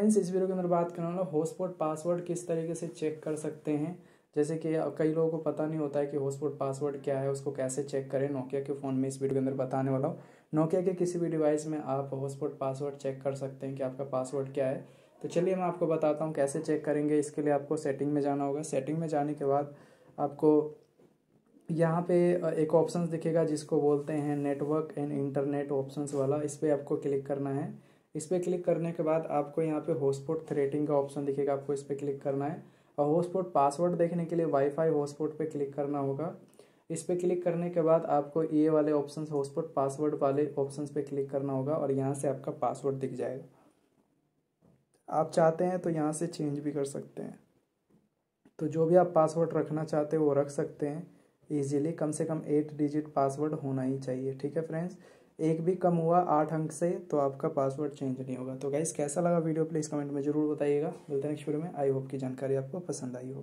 friends इस video के अंदर बात करने वाला हॉटस्पॉट पासवर्ड किस तरीके से चेक कर सकते हैं जैसे कि कई लोगों को पता नहीं होता है कि हॉटस्पॉट पासवर्ड क्या है उसको कैसे चेक करें नोकिया के फ़ोन में इस वीडियो के अंदर बताने वाला हूँ नोकिया के किसी भी डिवाइस में आप हॉटस्पॉट पासवर्ड चेक कर सकते हैं कि आपका पासवर्ड क्या है तो चलिए मैं आपको बताता हूँ कैसे चेक करेंगे इसके लिए आपको सेटिंग में जाना होगा सेटिंग में जाने के बाद आपको यहाँ पे एक ऑप्शन दिखेगा जिसको बोलते हैं नेटवर्क एंड इंटरनेट ऑप्शंस वाला इस पर आपको क्लिक करना है इस पर क्लिक करने के बाद आपको यहाँ पे होस्पोर्ट थ्रेटिंग का ऑप्शन दिखेगा आपको इस पर क्लिक करना है और होस्टपोर्ट पासवर्ड देखने के लिए वाईफाई होस्पोर्ट पे क्लिक करना होगा इस पर क्लिक करने के बाद आपको ये वाले ऑप्शन होस्टपोर्ट पासवर्ड वाले ऑप्शन पे क्लिक करना होगा और यहाँ से आपका पासवर्ड दिख जाएगा आप चाहते हैं तो यहाँ से चेंज भी कर सकते हैं तो जो भी आप पासवर्ड रखना चाहते हो वो रख सकते हैं ईजिली कम से कम एट डिजिट पासवर्ड होना ही चाहिए ठीक है फ्रेंड्स एक भी कम हुआ आठ अंक से तो आपका पासवर्ड चेंज नहीं होगा तो गाइस कैसा लगा वीडियो प्लीज़ कमेंट में जरूर बताइएगा मिलते हैं नेक्स्ट वीडियो में आई होप की जानकारी आपको पसंद आई हो